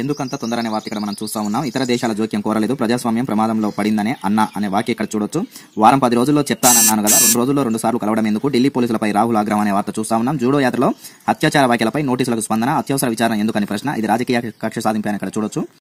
ఎందుకంత తొందర అనే వార్త ఇక్కడ మనం చూస్తూ ఉన్నాం ఇతర దేశాల జోక్యం కోరలేదు ప్రజాస్వామ్యం ప్రమాదంలో పడిందనే అన్న అనే వాక్య ఇక్కడ చూడొచ్చు వారం పది రోజుల్లో చెప్తానన్నాను కదా రెండు రోజుల్లో రెండు సార్లు కలవడం ఎందుకు ఢిల్లీ పోలీసులపై రాహుల్ ఆగ్రహం అనే వార్త చూస్తా ఉన్నాం జూడో యాత్రలో అత్యాచార వ్యాఖ్యలపై నోటీసులకు స్పందన అత్యవసర విచారణ ఎందుకని ప్రశ్న ఇది రాజకీయ కక్ష అని ఇక్కడ చూడొచ్చు